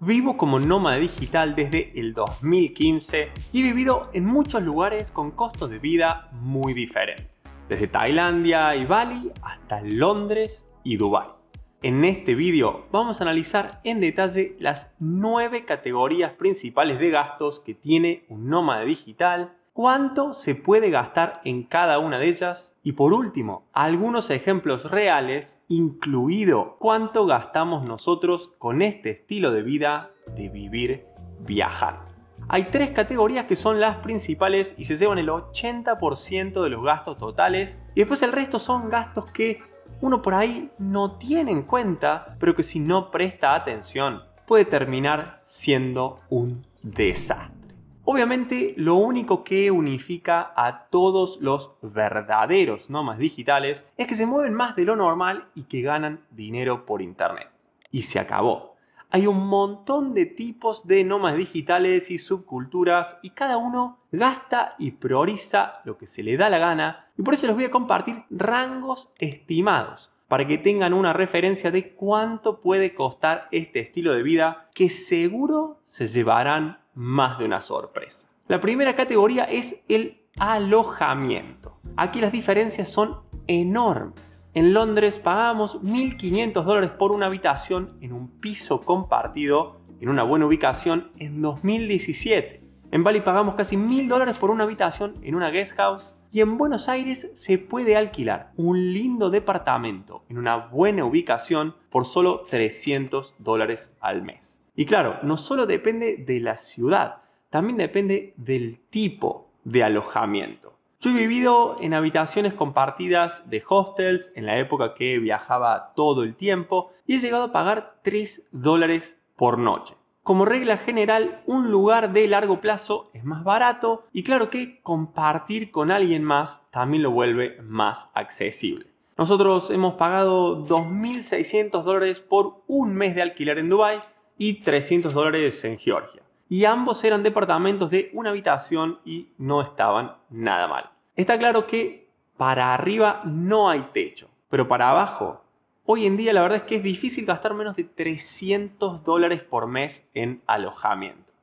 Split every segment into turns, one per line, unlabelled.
Vivo como nómada digital desde el 2015 y he vivido en muchos lugares con costos de vida muy diferentes, desde Tailandia y Bali hasta Londres y Dubai. En este vídeo vamos a analizar en detalle las 9 categorías principales de gastos que tiene un nómada digital cuánto se puede gastar en cada una de ellas y por último, algunos ejemplos reales, incluido cuánto gastamos nosotros con este estilo de vida de vivir viajar Hay tres categorías que son las principales y se llevan el 80% de los gastos totales y después el resto son gastos que uno por ahí no tiene en cuenta, pero que si no presta atención puede terminar siendo un desastre. Obviamente lo único que unifica a todos los verdaderos nomás digitales es que se mueven más de lo normal y que ganan dinero por internet. Y se acabó. Hay un montón de tipos de nomas digitales y subculturas y cada uno gasta y prioriza lo que se le da la gana y por eso les voy a compartir rangos estimados para que tengan una referencia de cuánto puede costar este estilo de vida que seguro se llevarán más de una sorpresa. La primera categoría es el alojamiento. Aquí las diferencias son enormes. En Londres pagamos 1.500 dólares por una habitación en un piso compartido en una buena ubicación en 2017. En Bali pagamos casi 1.000 dólares por una habitación en una guest house y en Buenos Aires se puede alquilar un lindo departamento en una buena ubicación por solo 300 dólares al mes. Y claro, no solo depende de la ciudad, también depende del tipo de alojamiento. Yo he vivido en habitaciones compartidas de hostels en la época que viajaba todo el tiempo y he llegado a pagar 3 dólares por noche. Como regla general, un lugar de largo plazo es más barato y claro que compartir con alguien más también lo vuelve más accesible. Nosotros hemos pagado 2.600 dólares por un mes de alquiler en Dubai y 300 dólares en Georgia. Y ambos eran departamentos de una habitación y no estaban nada mal. Está claro que para arriba no hay techo, pero para abajo, hoy en día la verdad es que es difícil gastar menos de 300 dólares por mes en alojamiento.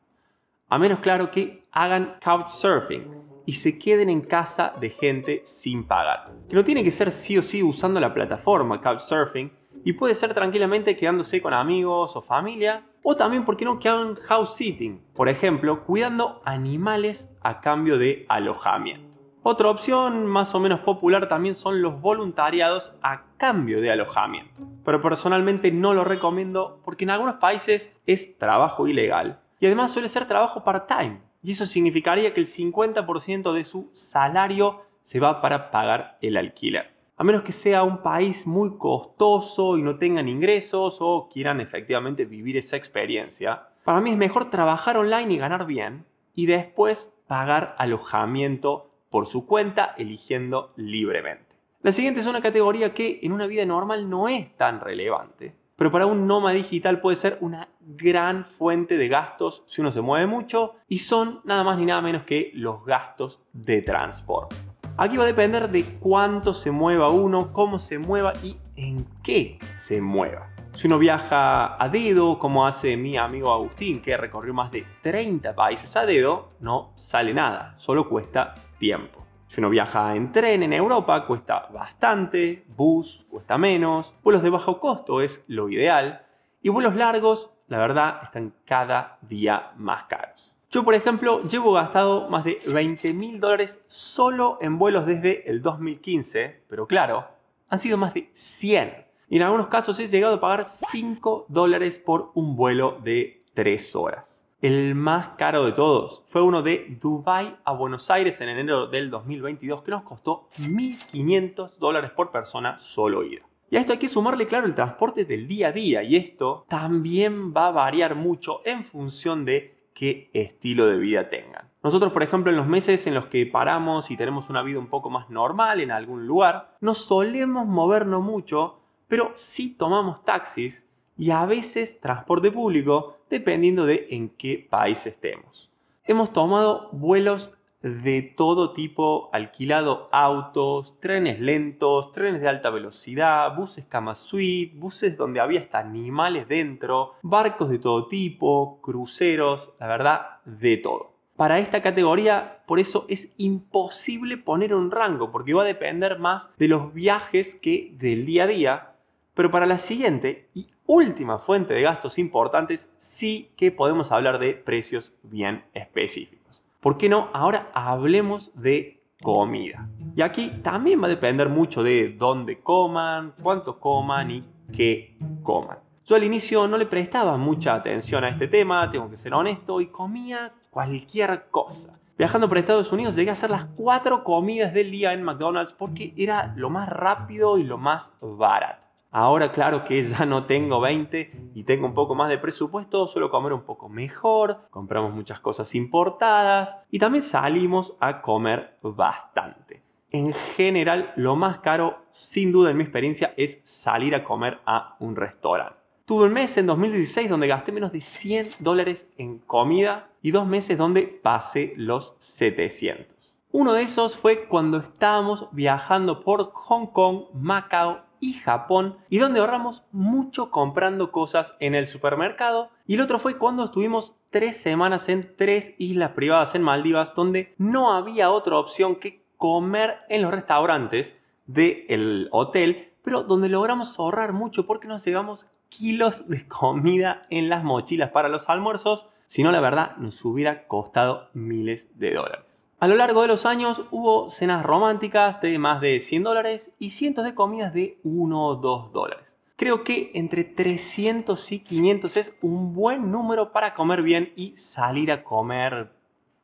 A menos claro que hagan couchsurfing, y se queden en casa de gente sin pagar. Que no tiene que ser sí o sí usando la plataforma Couchsurfing, y puede ser tranquilamente quedándose con amigos o familia, o también, porque no?, que hagan house sitting, por ejemplo, cuidando animales a cambio de alojamiento. Otra opción más o menos popular también son los voluntariados a cambio de alojamiento, pero personalmente no lo recomiendo porque en algunos países es trabajo ilegal y además suele ser trabajo part-time, y eso significaría que el 50% de su salario se va para pagar el alquiler a menos que sea un país muy costoso y no tengan ingresos o quieran efectivamente vivir esa experiencia, para mí es mejor trabajar online y ganar bien y después pagar alojamiento por su cuenta eligiendo libremente. La siguiente es una categoría que en una vida normal no es tan relevante, pero para un nómada digital puede ser una gran fuente de gastos si uno se mueve mucho y son nada más ni nada menos que los gastos de transporte. Aquí va a depender de cuánto se mueva uno, cómo se mueva y en qué se mueva. Si uno viaja a dedo, como hace mi amigo Agustín, que recorrió más de 30 países a dedo, no sale nada, solo cuesta tiempo. Si uno viaja en tren en Europa, cuesta bastante, bus cuesta menos, vuelos de bajo costo es lo ideal, y vuelos largos, la verdad, están cada día más caros. Yo, por ejemplo, llevo gastado más de 20 mil dólares solo en vuelos desde el 2015, pero claro, han sido más de 100. Y en algunos casos he llegado a pagar 5 dólares por un vuelo de 3 horas. El más caro de todos fue uno de Dubai a Buenos Aires en enero del 2022 que nos costó 1.500 dólares por persona solo ida. Y a esto hay que sumarle, claro, el transporte del día a día y esto también va a variar mucho en función de qué estilo de vida tengan. Nosotros, por ejemplo, en los meses en los que paramos y tenemos una vida un poco más normal en algún lugar, no solemos movernos mucho, pero sí tomamos taxis y a veces transporte público, dependiendo de en qué país estemos. Hemos tomado vuelos de todo tipo alquilado, autos, trenes lentos, trenes de alta velocidad, buses cama suite, buses donde había hasta animales dentro, barcos de todo tipo, cruceros, la verdad, de todo. Para esta categoría, por eso es imposible poner un rango, porque va a depender más de los viajes que del día a día. Pero para la siguiente y última fuente de gastos importantes, sí que podemos hablar de precios bien específicos. ¿por qué no? Ahora hablemos de comida. Y aquí también va a depender mucho de dónde coman, cuánto coman y qué coman. Yo al inicio no le prestaba mucha atención a este tema, tengo que ser honesto, y comía cualquier cosa. Viajando por Estados Unidos llegué a hacer las cuatro comidas del día en McDonald's porque era lo más rápido y lo más barato. Ahora claro que ya no tengo 20 y tengo un poco más de presupuesto, suelo comer un poco mejor, compramos muchas cosas importadas y también salimos a comer bastante. En general, lo más caro, sin duda en mi experiencia, es salir a comer a un restaurante. Tuve un mes en 2016 donde gasté menos de 100 dólares en comida y dos meses donde pasé los 700. Uno de esos fue cuando estábamos viajando por Hong Kong, Macao y Japón y donde ahorramos mucho comprando cosas en el supermercado. Y el otro fue cuando estuvimos tres semanas en tres islas privadas en Maldivas donde no había otra opción que comer en los restaurantes del hotel, pero donde logramos ahorrar mucho porque nos llevamos kilos de comida en las mochilas para los almuerzos, si no la verdad nos hubiera costado miles de dólares. A lo largo de los años hubo cenas románticas de más de 100 dólares y cientos de comidas de 1 o 2 dólares. Creo que entre 300 y 500 es un buen número para comer bien y salir a comer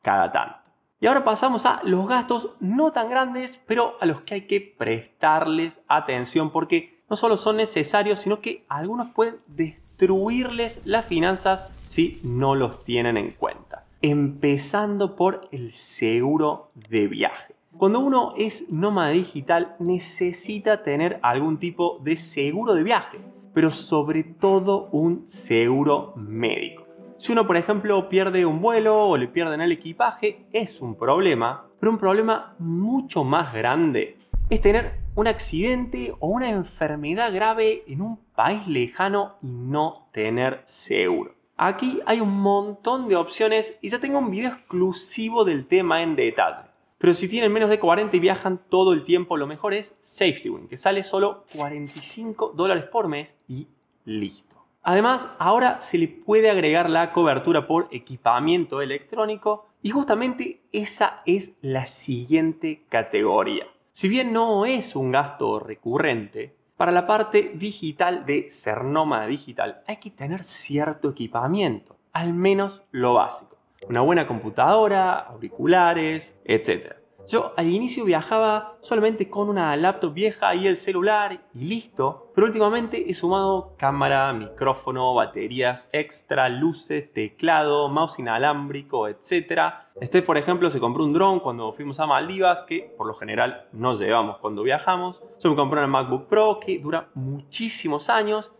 cada tanto. Y ahora pasamos a los gastos no tan grandes, pero a los que hay que prestarles atención porque no solo son necesarios, sino que algunos pueden destruirles las finanzas si no los tienen en cuenta empezando por el seguro de viaje. Cuando uno es nómada digital necesita tener algún tipo de seguro de viaje, pero sobre todo un seguro médico. Si uno, por ejemplo, pierde un vuelo o le pierden el equipaje, es un problema, pero un problema mucho más grande es tener un accidente o una enfermedad grave en un país lejano y no tener seguro. Aquí hay un montón de opciones y ya tengo un video exclusivo del tema en detalle. Pero si tienen menos de 40 y viajan todo el tiempo, lo mejor es Wing que sale solo 45 dólares por mes y listo. Además, ahora se le puede agregar la cobertura por equipamiento electrónico y justamente esa es la siguiente categoría. Si bien no es un gasto recurrente, para la parte digital de ser nómada digital hay que tener cierto equipamiento, al menos lo básico. Una buena computadora, auriculares, etc. Yo al inicio viajaba solamente con una laptop vieja y el celular y listo, pero últimamente he sumado cámara, micrófono, baterías extra, luces, teclado, mouse inalámbrico, etc. Este, por ejemplo, se compró un dron cuando fuimos a Maldivas, que por lo general no llevamos cuando viajamos. Se me compró una MacBook Pro que dura muchísimos años.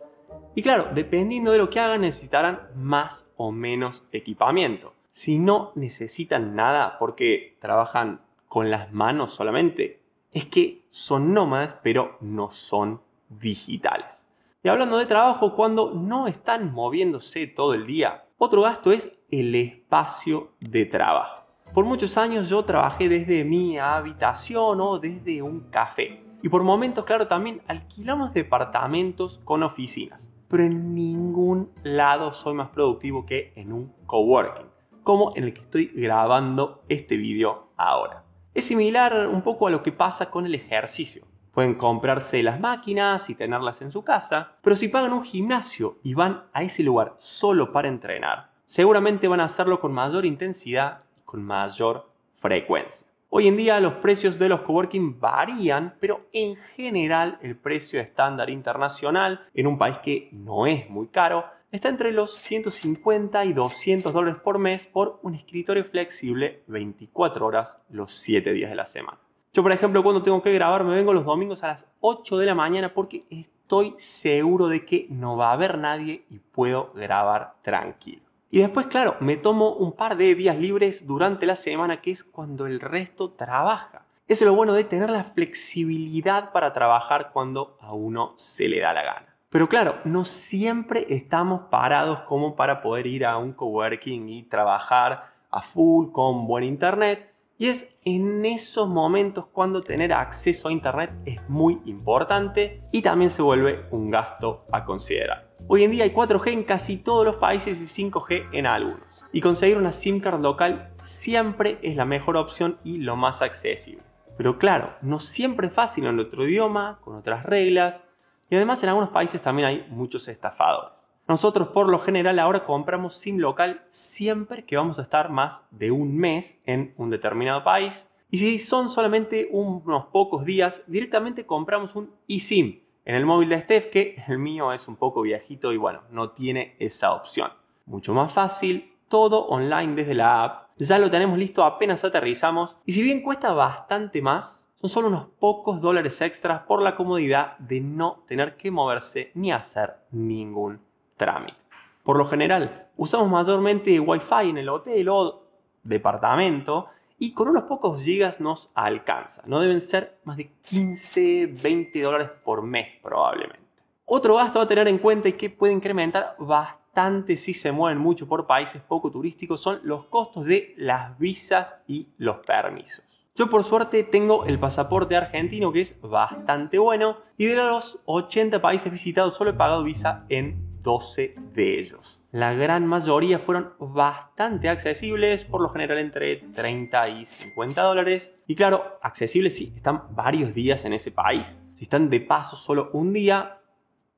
Y claro, dependiendo de lo que hagan, necesitarán más o menos equipamiento. Si no necesitan nada porque trabajan con las manos solamente. Es que son nómadas, pero no son digitales. Y hablando de trabajo, cuando no están moviéndose todo el día, otro gasto es el espacio de trabajo. Por muchos años yo trabajé desde mi habitación o desde un café. Y por momentos, claro, también alquilamos departamentos con oficinas. Pero en ningún lado soy más productivo que en un coworking, como en el que estoy grabando este video ahora. Es similar un poco a lo que pasa con el ejercicio. Pueden comprarse las máquinas y tenerlas en su casa, pero si pagan un gimnasio y van a ese lugar solo para entrenar, seguramente van a hacerlo con mayor intensidad y con mayor frecuencia. Hoy en día los precios de los coworking varían, pero en general el precio estándar internacional en un país que no es muy caro está entre los 150 y 200 dólares por mes por un escritorio flexible 24 horas los 7 días de la semana. Yo, por ejemplo, cuando tengo que grabar, me vengo los domingos a las 8 de la mañana porque estoy seguro de que no va a haber nadie y puedo grabar tranquilo. Y después, claro, me tomo un par de días libres durante la semana, que es cuando el resto trabaja. Eso es lo bueno de tener la flexibilidad para trabajar cuando a uno se le da la gana. Pero claro, no siempre estamos parados como para poder ir a un coworking y trabajar a full con buen internet. Y es en esos momentos cuando tener acceso a internet es muy importante y también se vuelve un gasto a considerar. Hoy en día hay 4G en casi todos los países y 5G en algunos. Y conseguir una SIM card local siempre es la mejor opción y lo más accesible. Pero claro, no siempre es fácil en otro idioma, con otras reglas, y además en algunos países también hay muchos estafadores. Nosotros por lo general ahora compramos SIM local siempre que vamos a estar más de un mes en un determinado país. Y si son solamente unos pocos días, directamente compramos un eSIM en el móvil de Steph, que el mío es un poco viejito y bueno, no tiene esa opción. Mucho más fácil, todo online desde la app. Ya lo tenemos listo apenas aterrizamos. Y si bien cuesta bastante más, son solo unos pocos dólares extras por la comodidad de no tener que moverse ni hacer ningún trámite. Por lo general, usamos mayormente Wi-Fi en el hotel o departamento y con unos pocos gigas nos alcanza. No deben ser más de 15, 20 dólares por mes probablemente. Otro gasto a tener en cuenta y que puede incrementar bastante si se mueven mucho por países poco turísticos son los costos de las visas y los permisos. Yo por suerte tengo el pasaporte argentino que es bastante bueno y de los 80 países visitados solo he pagado visa en 12 de ellos. La gran mayoría fueron bastante accesibles, por lo general entre 30 y 50 dólares. Y claro, accesibles si están varios días en ese país. Si están de paso solo un día,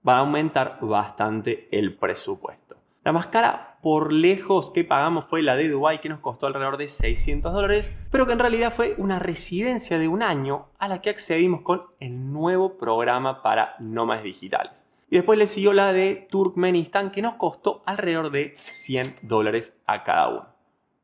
va a aumentar bastante el presupuesto. La máscara por lejos que pagamos fue la de Dubai que nos costó alrededor de 600 dólares, pero que en realidad fue una residencia de un año a la que accedimos con el nuevo programa para nómadas digitales. Y después le siguió la de Turkmenistán, que nos costó alrededor de 100 dólares a cada uno.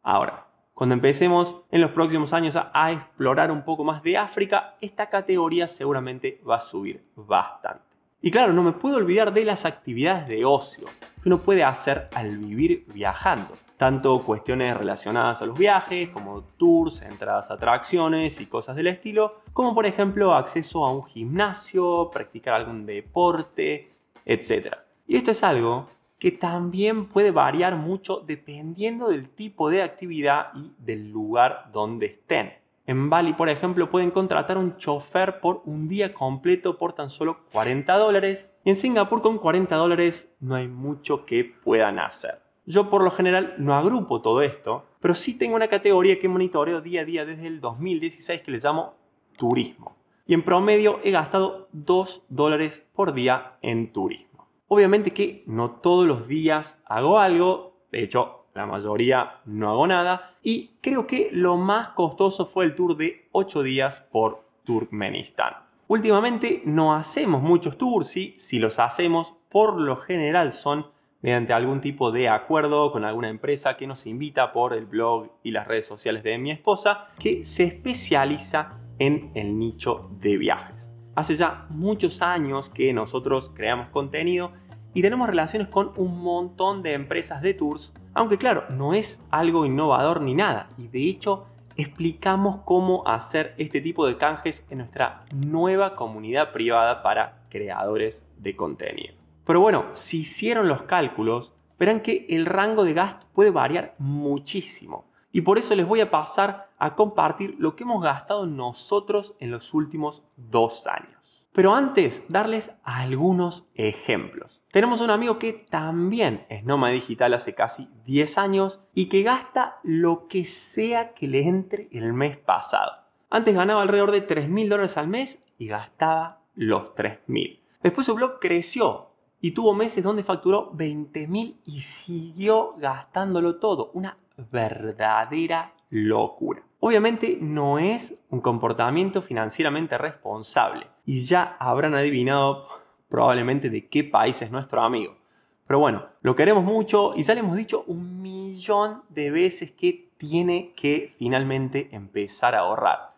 Ahora, cuando empecemos en los próximos años a explorar un poco más de África, esta categoría seguramente va a subir bastante. Y claro, no me puedo olvidar de las actividades de ocio que uno puede hacer al vivir viajando. Tanto cuestiones relacionadas a los viajes, como tours, entradas a atracciones y cosas del estilo, como por ejemplo acceso a un gimnasio, practicar algún deporte, etc. Y esto es algo que también puede variar mucho dependiendo del tipo de actividad y del lugar donde estén. En Bali, por ejemplo, pueden contratar un chofer por un día completo por tan solo 40 dólares. en Singapur con 40 dólares no hay mucho que puedan hacer. Yo por lo general no agrupo todo esto, pero sí tengo una categoría que monitoreo día a día desde el 2016 que le llamo turismo. Y en promedio he gastado 2 dólares por día en turismo. Obviamente que no todos los días hago algo, de hecho la mayoría no hago nada. Y creo que lo más costoso fue el tour de 8 días por Turkmenistán. Últimamente no hacemos muchos tours y si los hacemos, por lo general son mediante algún tipo de acuerdo con alguna empresa que nos invita por el blog y las redes sociales de mi esposa, que se especializa en el nicho de viajes. Hace ya muchos años que nosotros creamos contenido y tenemos relaciones con un montón de empresas de tours, aunque claro, no es algo innovador ni nada, y de hecho explicamos cómo hacer este tipo de canjes en nuestra nueva comunidad privada para creadores de contenido. Pero bueno, si hicieron los cálculos, verán que el rango de gasto puede variar muchísimo. Y por eso les voy a pasar a compartir lo que hemos gastado nosotros en los últimos dos años. Pero antes, darles algunos ejemplos. Tenemos un amigo que también es nómada digital hace casi 10 años y que gasta lo que sea que le entre el mes pasado. Antes ganaba alrededor de 3 mil dólares al mes y gastaba los 3 mil. Después su blog creció y tuvo meses donde facturó 20 mil y siguió gastándolo todo. Una verdadera locura. Obviamente no es un comportamiento financieramente responsable y ya habrán adivinado probablemente de qué país es nuestro amigo. Pero bueno, lo queremos mucho y ya le hemos dicho un millón de veces que tiene que finalmente empezar a ahorrar.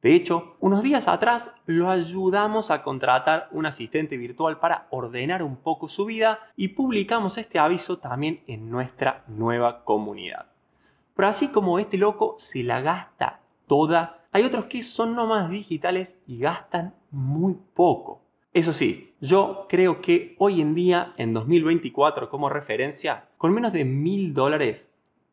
De hecho, unos días atrás lo ayudamos a contratar un asistente virtual para ordenar un poco su vida y publicamos este aviso también en nuestra nueva comunidad. Pero así como este loco se la gasta toda, hay otros que son nomás digitales y gastan muy poco. Eso sí, yo creo que hoy en día, en 2024 como referencia, con menos de mil dólares,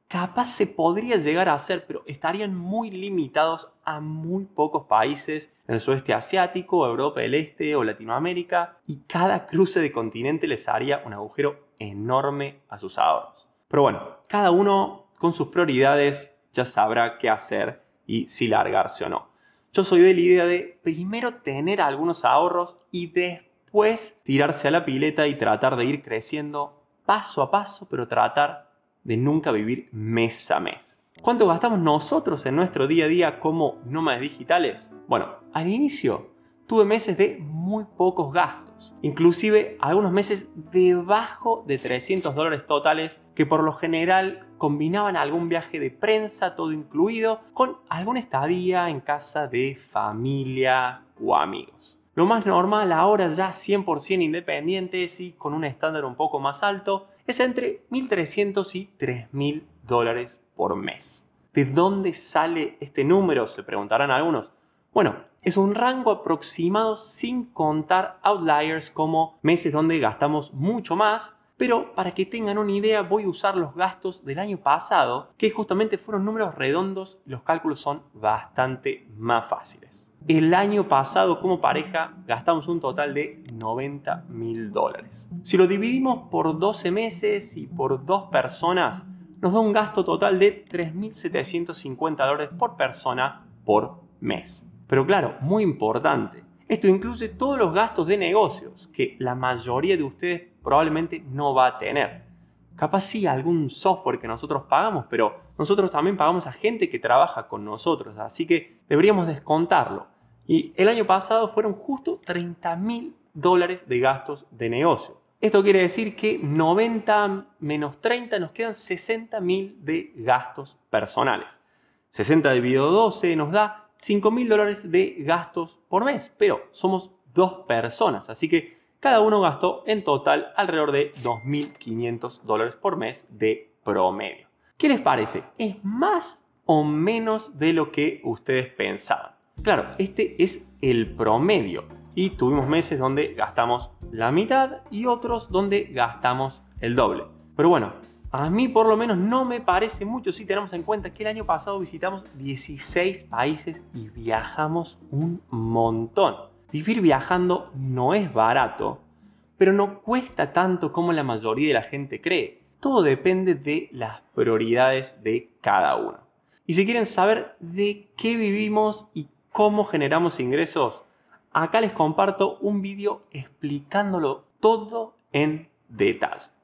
capaz se podría llegar a hacer, pero estarían muy limitados a muy pocos países en el sudeste asiático, Europa del Este o Latinoamérica, y cada cruce de continente les haría un agujero enorme a sus ahorros. Pero bueno, cada uno con sus prioridades ya sabrá qué hacer y si largarse o no. Yo soy de la idea de primero tener algunos ahorros y después tirarse a la pileta y tratar de ir creciendo paso a paso, pero tratar de nunca vivir mes a mes. ¿Cuánto gastamos nosotros en nuestro día a día como nómadas digitales? Bueno, al inicio tuve meses de muy pocos gastos, inclusive algunos meses debajo de 300 dólares totales, que por lo general combinaban algún viaje de prensa, todo incluido, con alguna estadía en casa de familia o amigos. Lo más normal ahora ya 100% independientes y con un estándar un poco más alto es entre 1.300 y 3.000 dólares por mes. ¿De dónde sale este número? Se preguntarán algunos. Bueno, es un rango aproximado sin contar outliers como meses donde gastamos mucho más pero para que tengan una idea voy a usar los gastos del año pasado, que justamente fueron números redondos y los cálculos son bastante más fáciles. El año pasado como pareja gastamos un total de 90 mil dólares. Si lo dividimos por 12 meses y por dos personas, nos da un gasto total de 3.750 dólares por persona por mes. Pero claro, muy importante, esto incluye todos los gastos de negocios que la mayoría de ustedes probablemente no va a tener. Capaz sí algún software que nosotros pagamos, pero nosotros también pagamos a gente que trabaja con nosotros, así que deberíamos descontarlo. Y el año pasado fueron justo 30 mil dólares de gastos de negocio. Esto quiere decir que 90 menos 30 nos quedan 60 mil de gastos personales. 60 dividido 12 nos da 5000 mil dólares de gastos por mes, pero somos dos personas, así que cada uno gastó en total alrededor de 2.500 dólares por mes de promedio. ¿Qué les parece? ¿Es más o menos de lo que ustedes pensaban? Claro, este es el promedio y tuvimos meses donde gastamos la mitad y otros donde gastamos el doble. Pero bueno, a mí por lo menos no me parece mucho si tenemos en cuenta que el año pasado visitamos 16 países y viajamos un montón. Vivir viajando no es barato, pero no cuesta tanto como la mayoría de la gente cree. Todo depende de las prioridades de cada uno. Y si quieren saber de qué vivimos y cómo generamos ingresos, acá les comparto un vídeo explicándolo todo en detalle.